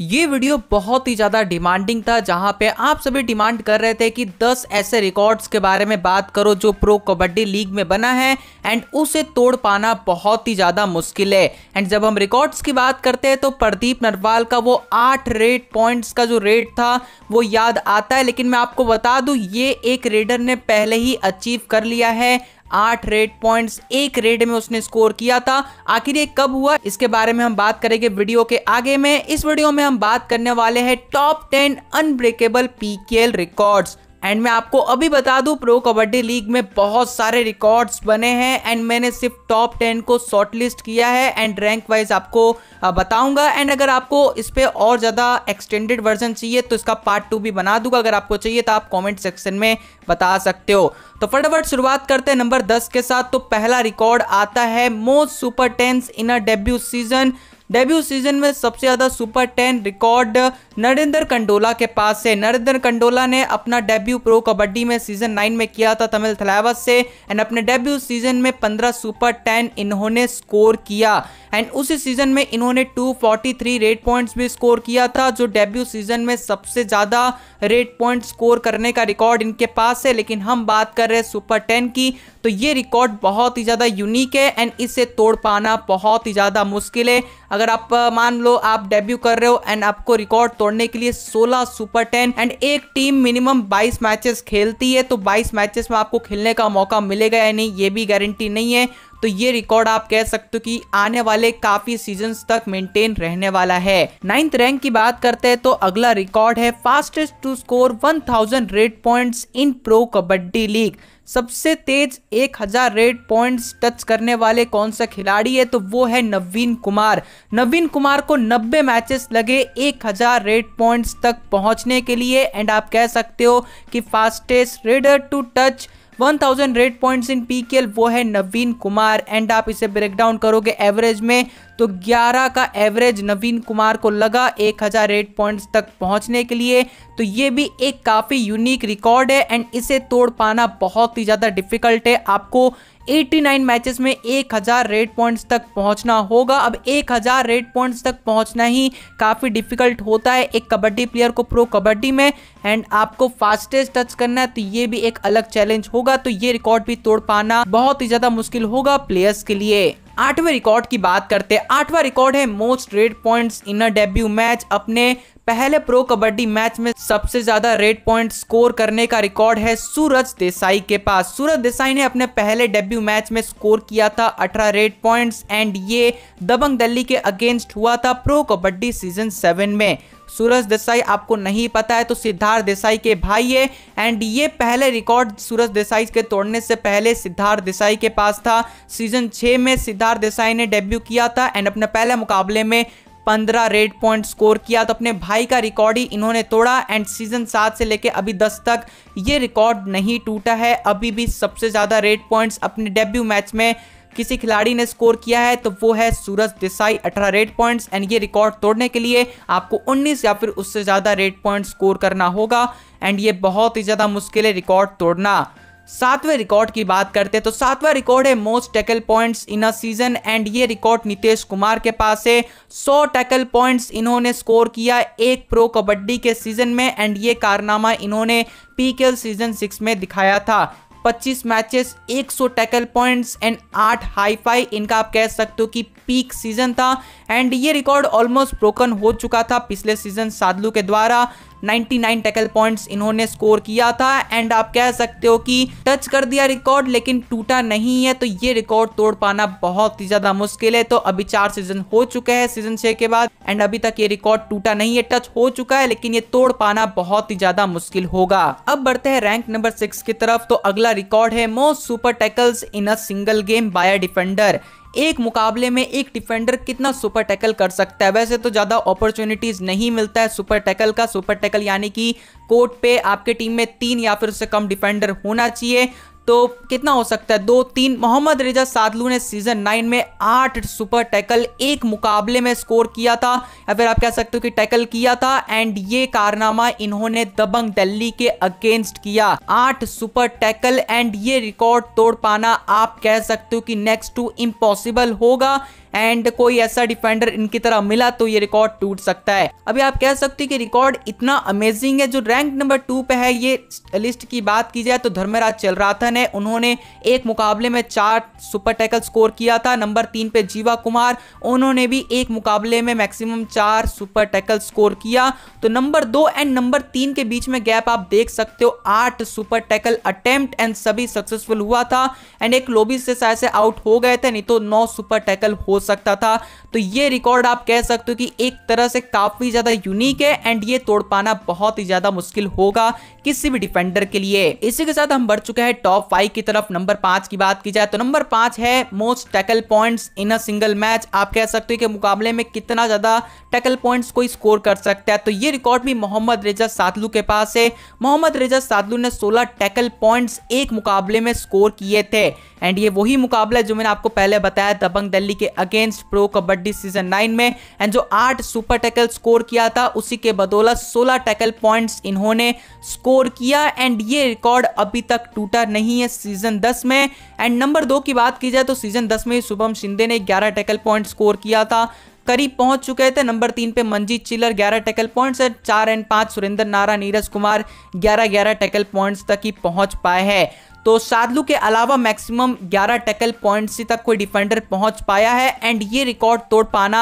ये वीडियो बहुत ही ज़्यादा डिमांडिंग था जहां पे आप सभी डिमांड कर रहे थे कि 10 ऐसे रिकॉर्ड्स के बारे में बात करो जो प्रो कबड्डी लीग में बना है एंड उसे तोड़ पाना बहुत ही ज़्यादा मुश्किल है एंड जब हम रिकॉर्ड्स की बात करते हैं तो प्रदीप नरवाल का वो आठ रेड पॉइंट्स का जो रेट था वो याद आता है लेकिन मैं आपको बता दू ये एक रेडर ने पहले ही अचीव कर लिया है आठ रेड पॉइंट्स एक रेड में उसने स्कोर किया था आखिर ये कब हुआ इसके बारे में हम बात करेंगे वीडियो के आगे में इस वीडियो में हम बात करने वाले हैं top ten unbreakable PKL records and मैं आपको अभी बता दूं प्रो कबड्डी लीग में बहुत सारे रिकॉर्ड्स बने हैं एंड मैंने सिर्फ टॉप टेन को शॉर्ट लिस्ट किया है एंड रैंक वाइज आपको बताऊंगा एंड अगर आपको इस पर और ज़्यादा एक्सटेंडेड वर्जन चाहिए तो इसका पार्ट टू भी बना दूंगा अगर आपको चाहिए तो आप कॉमेंट सेक्शन में बता सकते हो तो फटाफट शुरुआत करते हैं नंबर दस के साथ तो पहला रिकॉर्ड आता है most super tens in a debut season debut season में सबसे ज़्यादा super ten record Narender Kandola के पास से नरेंद्र कंडोला ने अपना डेब्यू प्रो कबड्डी में सीजन नाइन में किया था तमिल थलावस से एंड अपने डेब्यू सीजन में पंद्रह सुपर टेन इन्होंने स्कोर किया एंड उसी सीजन में इन्होंने 243 रेड पॉइंट्स भी स्कोर किया था जो डेब्यू सीजन में सबसे ज़्यादा रेड पॉइंट स्कोर करने का रिकॉर्ड इनके पास है लेकिन हम बात कर रहे हैं सुपर टेन की तो ये रिकॉर्ड बहुत ही ज़्यादा यूनिक है एंड इसे तोड़ पाना बहुत ही ज़्यादा मुश्किल है अगर आप मान लो आप डेब्यू कर रहे हो एंड आपको रिकॉर्ड तोड़ने के लिए 16 सुपर टेन एंड एक टीम मिनिमम 22 मैचेस खेलती है तो 22 मैचेस में आपको खेलने का मौका मिलेगा या नहीं ये भी गारंटी नहीं है तो ये रिकॉर्ड आप कह सकते हो कि आने वाले काफी सीजन तक मेंटेन रहने वाला है नाइन्थ रैंक की बात करते हैं तो अगला रिकॉर्ड है fastest to score 1000 raid points in pro Kabaddi league सबसे तेज 1000 रेड पॉइंट्स टच करने वाले कौन सा खिलाड़ी है तो वो है नवीन कुमार नवीन कुमार को 90 मैचेस लगे 1000 रेड पॉइंट्स तक पहुंचने के लिए एंड आप कह सकते हो कि fastest raider to touch 1000 raid points in P वो है नवीन कुमार एंड आप इसे ब्रेक डाउन करोगे एवरेज में तो 11 का एवरेज नवीन कुमार को लगा हजार रेट पॉइंट्स तक पहुंचने के लिए तो ये भी एक काफ़ी यूनिक रिकॉर्ड है एंड इसे तोड़ पाना बहुत ही ज़्यादा डिफिकल्ट है आपको 89 मैचेस में 1000 रेड पॉइंट्स तक पहुंचना होगा अब 1000 रेड पॉइंट्स तक पहुंचना ही काफ़ी डिफिकल्ट होता है एक कबड्डी प्लेयर को प्रो कबड्डी में एंड आपको फास्टेस्ट टच करना है तो ये भी एक अलग चैलेंज होगा तो ये रिकॉर्ड भी तोड़ पाना बहुत ही ज़्यादा मुश्किल होगा प्लेयर्स के लिए आठवें रिकॉर्ड की बात करते हैं आठवां रिकॉर्ड है most raid points in a debut match अपने पहले प्रो कबड्डी मैच में सबसे ज्यादा रेड पॉइंट स्कोर करने का रिकॉर्ड है सूरज देसाई के पास सूरज देसाई ने अपने पहले डेब्यू मैच में स्कोर किया था 18 रेड पॉइंट्स एंड ये दबंग दिल्ली के अगेंस्ट हुआ था प्रो कबड्डी सीजन सेवन में सूरज देसाई आपको नहीं पता है तो सिद्धार्थ देसाई के भाई है एंड ये पहले रिकॉर्ड सूरज देसाई के तोड़ने से पहले सिद्धार्थ देसाई के पास था सीजन छः में सिद्धार्थ देसाई ने डेब्यू किया था एंड अपने पहले मुकाबले में पंद्रह रेड पॉइंट स्कोर किया तो अपने भाई का रिकॉर्ड ही इन्होंने तोड़ा एंड सीजन सात से लेकर अभी दस तक ये रिकॉर्ड नहीं टूटा है अभी भी सबसे ज़्यादा रेड पॉइंट्स अपने डेब्यू मैच में किसी खिलाड़ी ने स्कोर किया है तो वो है Suraj Desai 18 raid points and ये रिकॉर्ड तोड़ने के लिए आपको 19 या फिर उससे ज़्यादा रेड पॉइंट स्कोर करना होगा एंड ये बहुत ही ज़्यादा मुश्किल है रिकॉर्ड तोड़ना सातवें रिकॉर्ड की बात करते हैं तो सातवां रिकॉर्ड है most tackle points in a season and ये रिकॉर्ड नीतीश कुमार के पास है सौ टैकल पॉइंट्स इन्होंने स्कोर किया एक प्रो कबड्डी के सीजन में एंड ये कारनामा इन्होंने पीकेएल सीजन सिक्स में दिखाया था 25 matches 100 tackle points and 8 high five इनका आप कह सकते हो कि पीक सीजन था एंड ये रिकॉर्ड ऑलमोस्ट ब्रोकन हो चुका था पिछले सीजन साधलू के द्वारा 99 टैकल पॉइंट्स इन्होंने स्कोर किया था एंड आप कह सकते हो कि टच कर दिया रिकॉर्ड लेकिन टूटा नहीं है तो ये रिकॉर्ड तोड़ पाना बहुत ही ज्यादा मुश्किल है तो अभी चार सीजन हो चुके हैं सीजन छह के बाद एंड अभी तक ये रिकॉर्ड टूटा नहीं है टच हो चुका है लेकिन ये तोड़ पाना बहुत ही ज्यादा मुश्किल होगा अब बढ़ते हैं रैंक नंबर सिक्स की तरफ तो अगला रिकॉर्ड है most super tackles in a single game by defender एक मुकाबले में एक डिफेंडर कितना सुपर टैकल कर सकता है वैसे तो ज़्यादा अपॉर्चुनिटीज़ नहीं मिलता है सुपर टैकल का सुपर टैकल यानी कि कोर्ट पे आपके टीम में तीन या फिर उससे कम डिफेंडर होना चाहिए तो कितना हो सकता है दो तीन मोहम्मद रिजा सादलू ने सीजन नाइन में आठ सुपर टैकल एक मुकाबले में स्कोर किया था या फिर आप कह सकते हो कि टैकल किया था एंड ये कारनामा इन्होंने दबंग दिल्ली के अगेंस्ट किया आठ सुपर टैकल एंड ये रिकॉर्ड तोड़ पाना आप कह सकते हो कि नेक्स्ट टू इम्पॉसिबल होगा एंड कोई ऐसा डिफेंडर इनकी तरह मिला तो ये रिकॉर्ड टूट सकता है अभी आप कह सकते हो कि रिकॉर्ड इतना अमेजिंग है जो रैंक नंबर टू पे है ये लिस्ट की बात की जाए तो धर्मराज चलराथन है उन्होंने एक मुकाबले में चार सुपर टैकल स्कोर किया था नंबर तीन पे जीवा कुमार उन्होंने भी एक मुकाबले में मैक्सिमम चार सुपर टैकल स्कोर किया तो नंबर दो एंड नंबर तीन के बीच में गैप आप देख सकते हो आठ सुपर टैकल अटेम्प्ट एंड सभी सक्सेसफुल हुआ था एंड एक लोबी से शायद से आउट हो गए थे नहीं तो नौ सुपर टैकल हो सकता था तो ये रिकॉर्ड आप कह सकते हो कि एक तरह से काफ़ी ज़्यादा यूनिक है एंड ये तोड़ पाना बहुत ही ज़्यादा मुश्किल होगा किसी भी डिफेंडर के लिए इसी के साथ हम बढ़ चुके हैं टॉप फाइव की तरफ नंबर पांच की बात की जाए तो नंबर पांच है most tackle points in a single match आप कह सकते हो कि मुकाबले में कितना ज़्यादा टैकल पॉइंट्स कोई स्कोर कर सकता है तो ये रिकॉर्ड भी मोहम्मद रेजा सादलू के पास है मोहम्मद रेजा सादलू ने सोलह टैकल पॉइंट्स एक मुकाबले में स्कोर किए थे एंड ये वही मुकाबला है जो मैंने आपको पहले बताया दबंग दिल्ली के against pro Kabaddi season nine में एंड जो आठ सुपर टैकल स्कोर किया था उसी के बदौलत सोलह टैकल पॉइंट्स इन्होंने स्कोर किया एंड ये रिकॉर्ड अभी तक टूटा नहीं है सीजन दस में एंड नंबर दो की बात की जाए तो सीजन दस में शुभम शिंदे ने ग्यारह टैकल पॉइंट स्कोर किया था करीब पहुंच चुके थे नंबर तीन पे मंजीत चिलर ग्यारह टैकल पॉइंट्स है चार एंड पांच सुरेंद्र नारा नीरज कुमार ग्यारह ग्यारह टैकल पॉइंट्स तक ही पहुंच पाए हैं तो सादलू के अलावा मैक्सिमम 11 टैकल पॉइंट्स तक कोई डिफेंडर पहुंच पाया है एंड ये रिकॉर्ड तोड़ पाना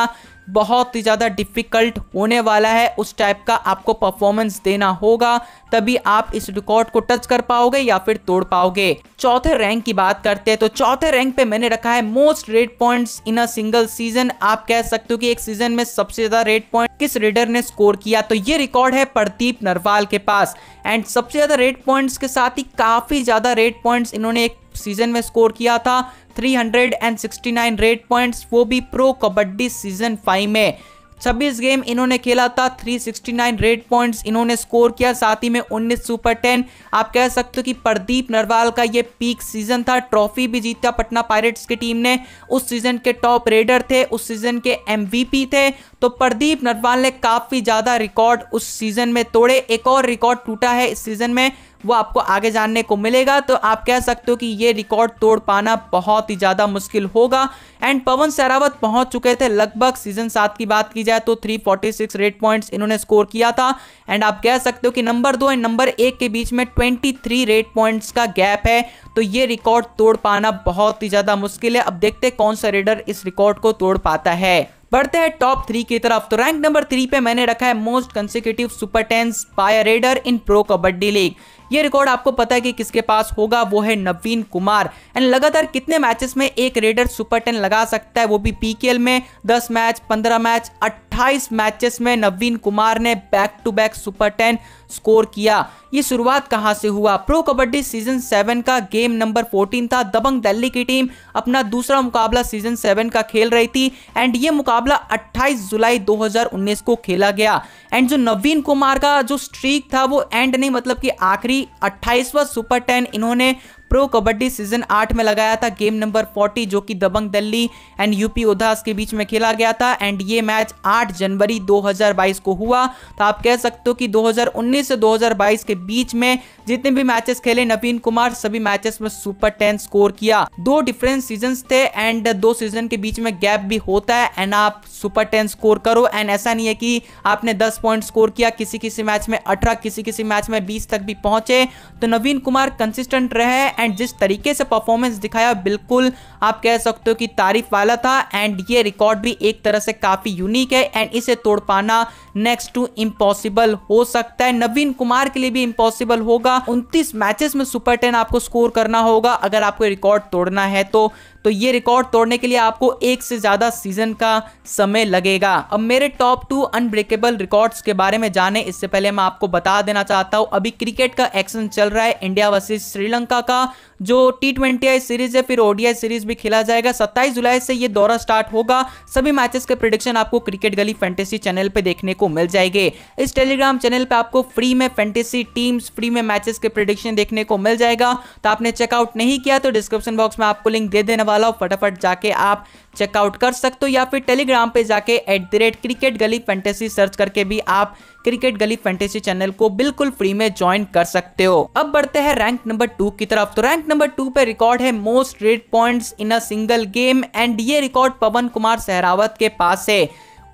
बहुत ही ज़्यादा डिफ़िकल्ट होने वाला है उस टाइप का आपको परफॉर्मेंस देना होगा तभी आप इस रिकॉर्ड को टच कर पाओगे या फिर तोड़ पाओगे चौथे रैंक की बात करते हैं तो चौथे रैंक पे मैंने रखा है most raid points in a single season आप कह सकते हो कि एक सीजन में सबसे ज्यादा रेड पॉइंट किस रेडर ने स्कोर किया तो ये रिकॉर्ड है प्रदीप नरवाल के पास एंड सबसे ज्यादा रेड पॉइंट्स के साथ ही काफी ज्यादा रेड पॉइंट्स इन्होंने एक सीजन में स्कोर किया था 369 रेट पॉइंट्स वो भी प्रो कबड्डी सीजन फाइव में 26 गेम इन्होंने खेला था 369 रेट पॉइंट्स इन्होंने स्कोर किया साथ ही में 19 सुपर 10 आप कह सकते हो कि प्रदीप नरवाल का ये पीक सीजन था ट्रॉफी भी जीता पटना पायरेट्स की टीम ने उस सीजन के टॉप रेडर थे उस सीजन के एमवीपी थे तो प्रदीप नरवाल ने काफ़ी ज़्यादा रिकॉर्ड उस सीजन में तोड़े एक और रिकॉर्ड टूटा है इस सीजन में वो आपको आगे जानने को मिलेगा तो आप कह सकते हो कि ये रिकॉर्ड तोड़ पाना बहुत ही ज़्यादा मुश्किल होगा एंड पवन सरावत पहुंच चुके थे लगभग सीजन सात की बात की जाए तो 346 रेट पॉइंट्स इन्होंने स्कोर किया था एंड आप कह सकते हो कि नंबर दो एंड नंबर एक के बीच में 23 रेट पॉइंट्स का गैप है तो ये रिकॉर्ड तोड़ पाना बहुत ही ज़्यादा मुश्किल है अब देखते कौन सा रेडर इस रिकॉर्ड को तोड़ पाता है बढ़ते हैं टॉप थ्री की तरफ तो रैंक नंबर थ्री पे मैंने रखा है मोस्ट कंसिक्यूटिव सुपर टेंस पायर raider in pro Kabaddi League ये रिकॉर्ड आपको पता है कि किसके पास होगा वो है नवीन कुमार एंड लगातार कितने मैचेस में एक रेडर सुपर टेन लगा लगा सकता है वो भी पीकेएल में दस मैच पंद्रह मैच अट्ठाईस मैचेस में नवीन कुमार ने back to back super ten score किया ये शुरुआत कहां से हुआ प्रो कबड्डी सीजन सेवन का गेम नंबर 14 था दबंग दिल्ली की टीम अपना दूसरा मुकाबला सीजन सेवन का खेल रही थी एंड ये मुकाबला 28 जुलाई 2019 को खेला गया एंड जो नवीन कुमार का जो स्ट्रीक था वो एंड नहीं मतलब कि आखिरी अट्ठाईसवा सुपर टेन इन्होंने प्रो कबड्डी सीजन आठ में लगाया था गेम नंबर फोर्टी जो कि दबंग दिल्ली एंड यूपी उदास के बीच में खेला गया था एंड ये मैच आठ 8 जनवरी 2022 को हुआ तो आप कह सकते हो कि 2019 से 2022 के बीच में जितने भी मैचेस खेले नवीन कुमार सभी मैचेस में सुपर टेन स्कोर किया दो डिफरेंट सीजन थे एंड दो सीजन के बीच में गैप भी होता है एंड आप सुपर टेन स्कोर करो एंड ऐसा नहीं है कि आपने दस पॉइंट स्कोर किया किसी किसी मैच में अठारह किसी किसी मैच में बीस तक भी पहुंचे तो नवीन कुमार कंसिस्टेंट रहे एंड जिस तरीके से परफॉर्मेंस दिखाया बिल्कुल आप कह सकते हो कि तारीफ वाला था एंड ये रिकॉर्ड भी एक तरह से काफी यूनिक है एंड इसे तोड़ पाना नेक्स्ट टू इम्पॉसिबल हो सकता है नवीन कुमार के लिए भी इम्पॉसिबल होगा 29 मैचेस में सुपर टेन आपको स्कोर करना होगा अगर आपको रिकॉर्ड तोड़ना है तो तो ये रिकॉर्ड तोड़ने के लिए आपको एक से ज़्यादा सीजन का समय लगेगा अब मेरे टॉप टू अनब्रेकेबल रिकॉर्ड्स के बारे में जाने इससे पहले मैं आपको बता देना चाहता हूँ अभी क्रिकेट का एक्शन चल रहा है इंडिया वर्सेज श्रीलंका का जो टी ट्वेंटी सीरीज है फिर ओडीआई सीरीज भी खेला जाएगा सत्ताईस जुलाई से ये दौरा स्टार्ट होगा सभी मैचेस के प्रिडिक्शन आपको क्रिकेट गली फैंटेसी चैनल पे देखने को मिल जाएंगे इस टेलीग्राम चैनल पे आपको फ्री में फैंटेसी टीम्स फ्री में मैचेस के प्रिडिक्शन देखने को मिल जाएगा तो आपने चेकआउट नहीं किया तो डिस्क्रिप्शन बॉक्स में आपको लिंक दे देने वाला वाला हो फटाफट जाके आप चेकआउट कर सकते हो या फिर टेलीग्राम पे जाके at the rate cricket Gali fantasy search करके भी आप क्रिकेट गली फैंटेसी चैनल को बिल्कुल फ्री में ज्वाइन कर सकते हो अब बढ़ते हैं रैंक नंबर टू की तरफ तो रैंक नंबर टू पे रिकॉर्ड है most raid points in a single game and ये रिकॉर्ड पवन कुमार सहरावत के पास है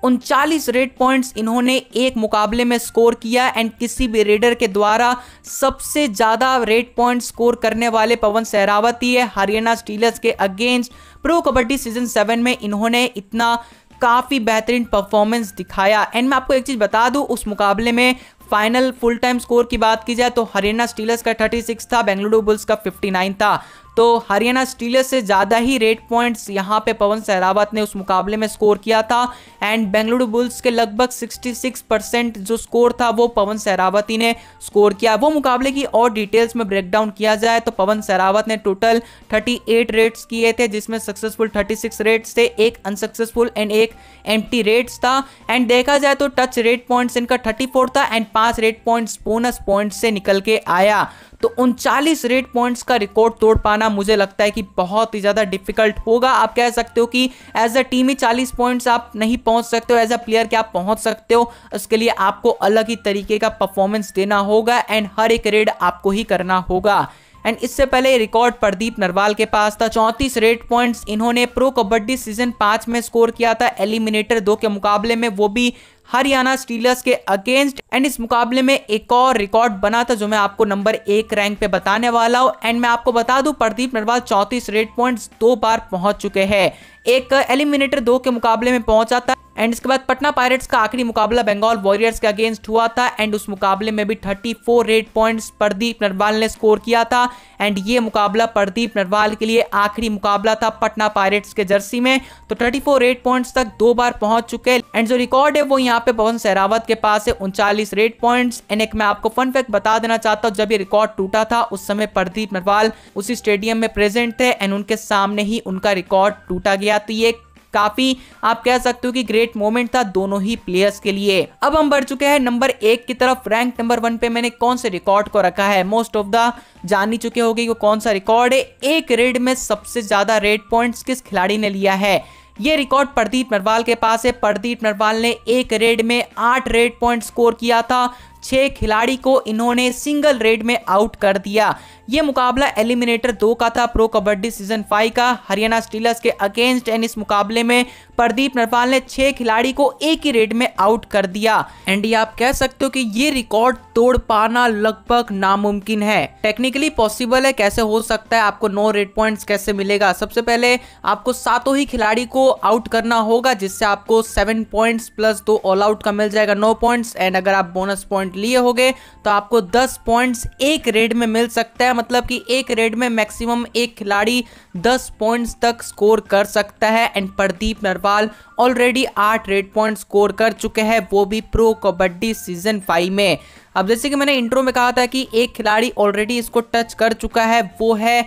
उनचालीस रेड पॉइंट्स इन्होंने एक मुकाबले में स्कोर किया एंड किसी भी रेडर के द्वारा सबसे ज़्यादा रेड पॉइंट स्कोर करने वाले पवन सहरावत ही है हरियाणा स्टीलर्स के against pro Kabaddi season seven में इन्होंने इतना काफ़ी बेहतरीन परफॉर्मेंस दिखाया एंड मैं आपको एक चीज़ बता दूं उस मुकाबले में फाइनल फुल टाइम स्कोर की बात की जाए तो हरियाणा स्टीलर्स का 36 था बेंगलुरु बुल्स का 59 था तो हरियाणा स्टीलर्स से ज़्यादा ही रेट पॉइंट्स यहाँ पे पवन सहरावत ने उस मुकाबले में स्कोर किया था एंड बेंगलुरु बुल्स के लगभग 66 परसेंट जो स्कोर था वो पवन सहरावती ने स्कोर किया वो मुकाबले की और डिटेल्स में ब्रेकडाउन किया जाए तो पवन सहरावत ने टोटल 38 रेट्स किए थे जिसमें सक्सेसफुल 36 रेट्स थे एक अनसक्सेसफुल एंड एक एम रेट्स था एंड देखा जाए तो टच रेट पॉइंट्स इनका थर्टी था एंड पाँच रेट पॉइंट्स बोनस पॉइंट्स से निकल के आया तो उनचालीस रेड पॉइंट्स का रिकॉर्ड तोड़ पाना मुझे लगता है कि बहुत ही ज़्यादा डिफिकल्ट होगा आप कह सकते हो कि एज अ टीम ही चालीस पॉइंट्स आप नहीं पहुंच सकते हो एज अ प्लेयर के आप पहुंच सकते हो उसके लिए आपको अलग ही तरीके का परफॉर्मेंस देना होगा एंड हर एक रेड आपको ही करना होगा एंड इससे पहले रिकॉर्ड प्रदीप नरवाल के पास था चौंतीस रेड पॉइंट्स इन्होंने प्रो कबड्डी सीजन पाँच में स्कोर किया था एलिमिनेटर दो के मुकाबले में वो भी हरियाणा स्टीलर्स के अगेंस्ट एंड इस मुकाबले में एक और रिकॉर्ड बना था जो मैं आपको नंबर एक रैंक पे बताने वाला हूँ एंड मैं आपको बता दू प्रदीप नरवाल चौतीस रेड पॉइंट दो बार पहुंच चुके हैं एक एलिमिनेटर दो के मुकाबले में पहुंचा था एंड इसके बाद पटना पायरेट्स का आखिरी मुकाबला बंगाल वॉरियर्स के अगेंस्ट हुआ था एंड उस मुकाबले में भी 34 रेड पॉइंट्स प्रदीप नरवाल ने स्कोर किया था एंड ये मुकाबला प्रदीप नरवाल के लिए आखिरी मुकाबला था पटना पायरेट्स के जर्सी में तो 34 रेड पॉइंट्स तक दो बार पहुंच चुके एंड जो रिकॉर्ड है वो यहाँ पे पवन सहरावत के पास है उनचालीस रेड पॉइंट्स एंड एक मैं आपको फन फैक्ट बता देना चाहता हूँ जब ये रिकॉर्ड टूटा था उस समय प्रदीप नरवाल उसी स्टेडियम में प्रेजेंट थे एंड उनके सामने ही उनका रिकॉर्ड टूटा गया तो ये काफी आप कह सकते हो कि ग्रेट मोमेंट था दोनों ही प्लेयर्स के लिए अब हम बढ़ चुके हैं नंबर एक की तरफ रैंक नंबर वन पे मैंने कौन से रिकॉर्ड को रखा है मोस्ट ऑफ द जान ही चुके होगी गए कौन सा रिकॉर्ड है एक रेड में सबसे ज्यादा रेड पॉइंट किस खिलाड़ी ने लिया है ये रिकॉर्ड प्रदीप नरवाल के पास है प्रदीप नरवाल ने एक रेड में आठ रेड पॉइंट स्कोर किया था छह खिलाड़ी को इन्होंने सिंगल रेड में आउट कर दिया ये मुकाबला एलिमिनेटर दो का था प्रो कबड्डी सीजन फाइव का हरियाणा स्टीलर्स के अगेंस्ट एंड इस मुकाबले में प्रदीप नरपाल ने छह खिलाड़ी को एक ही रेड में आउट कर दिया एंड ये आप कह सकते हो कि ये रिकॉर्ड तोड़ पाना लगभग नामुमकिन है टेक्निकली पॉसिबल है कैसे हो सकता है आपको नो रेड पॉइंट कैसे मिलेगा सबसे पहले आपको सातों ही खिलाड़ी को आउट करना होगा जिससे आपको सेवन पॉइंट प्लस दो ऑल आउट का मिल जाएगा नौ पॉइंट एंड अगर आप बोनस पॉइंट पॉइंट लिए होगे तो आपको दस पॉइंट्स एक रेड में मिल सकता है मतलब कि एक रेड में मैक्सिमम एक खिलाड़ी दस पॉइंट्स तक स्कोर कर सकता है एंड प्रदीप नरवाल ऑलरेडी आठ रेड पॉइंट स्कोर कर चुके हैं वो भी प्रो कबड्डी सीजन फाइव में अब जैसे कि मैंने इंट्रो में कहा था कि एक खिलाड़ी ऑलरेडी इसको टच कर चुका है वो है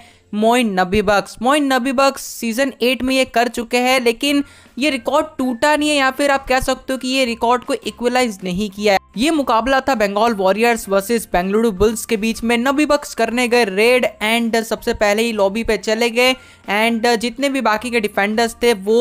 मोइन नबी बक्स मोइन नबी बक्स सीजन एट में ये कर चुके हैं लेकिन ये रिकॉर्ड टूटा नहीं है या फिर आप कह सकते हो कि ये रिकॉर्ड को इक्वलाइज नहीं किया है ये मुकाबला था Bengal Warriors versus Bengaluru Bulls के बीच में नबी बक्स करने गए रेड एंड सबसे पहले ही लॉबी पे चले गए एंड जितने भी बाकी के डिफेंडर्स थे वो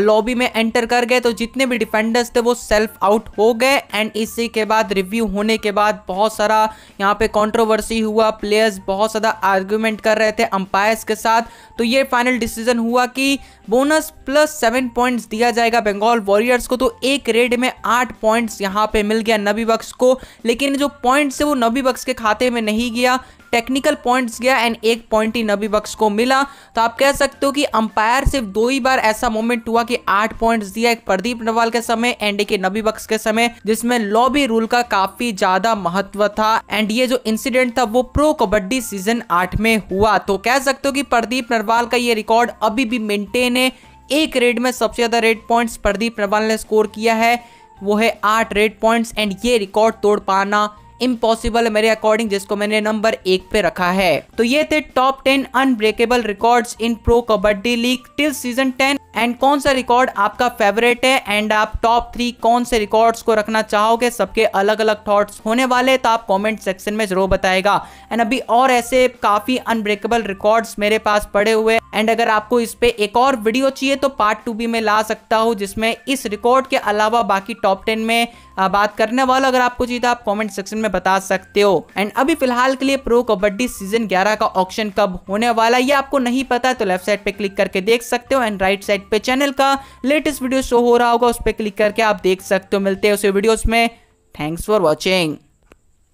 लॉबी में एंटर कर गए तो जितने भी डिफेंडर्स थे वो सेल्फ आउट हो गए एंड इसी के बाद रिव्यू होने के बाद बहुत सारा यहाँ पे कॉन्ट्रोवर्सी हुआ प्लेयर्स बहुत ज़्यादा आर्ग्यूमेंट कर रहे थे अंपायर्स के साथ तो ये फाइनल डिसीजन हुआ कि बोनस प्लस सेवन पॉइंट्स दिया जाएगा बंगाल वॉरियर्स को तो एक रेड में आठ पॉइंट्स यहाँ पे मिल गया नबी बक्स को लेकिन जो पॉइंट्स है वो नबी बक्स के खाते में नहीं गया टेक्निकल पॉइंट्स गया एंड एक पॉइंट ही नबी बक्स को मिला तो आप कह सकते हो कि अंपायर सिर्फ दो ही बार ऐसा मोमेंट हुआ कि आठ पॉइंट्स दिया एक प्रदीप नवाल के समय एंड के नबी बक्स के समय जिसमें लॉबी रूल का काफी ज्यादा महत्व था एंड ये जो इंसिडेंट था वो प्रो कबड्डी सीजन आठ में हुआ तो कह सकते हो कि प्रदीप नरवाल का ये रिकॉर्ड अभी भी मेंटेन है एक रेड में सबसे ज्यादा रेड पॉइंट्स प्रदीप नरवाल ने स्कोर किया है वो है आठ रेड पॉइंट्स एंड ये रिकॉर्ड तोड़ पाना इम्पॉसिबल है मेरे अकॉर्डिंग जिसको मैंने नंबर एक पे रखा है तो ये थे top ten unbreakable record in pro Kabaddi League till season ten and कौन सा रिकॉर्ड आपका फेवरेट है एंड आप टॉप थ्री कौन से रिकॉर्ड्स को रखना चाहोगे सबके अलग अलग थॉट्स होने वाले तो आप कमेंट सेक्शन में जरूर बताएगा एंड अभी और ऐसे काफी अनब्रेकेबल रिकॉर्ड्स मेरे पास पड़े हुए एंड अगर आपको इस पे एक और वीडियो चाहिए तो पार्ट टू भी मैं ला सकता हूँ जिसमें इस रिकॉर्ड के अलावा बाकी टॉप टेन में बात करने वाला अगर आपको चाहिए तो आप कॉमेंट सेक्शन में में बता सकते हो एंड अभी फिलहाल के लिए प्रो कबड्डी सीजन ग्यारह का ऑप्शन कब होने वाला ये आपको नहीं पता तो लेफ्ट साइड पे क्लिक करके देख सकते हो एंड राइट साइड पे चैनल का लेटेस्ट वीडियो शो हो रहा होगा उस पर क्लिक करके आप देख सकते हो मिलते हैं उसे वीडियोस में थैंक्स फॉर वॉचिंग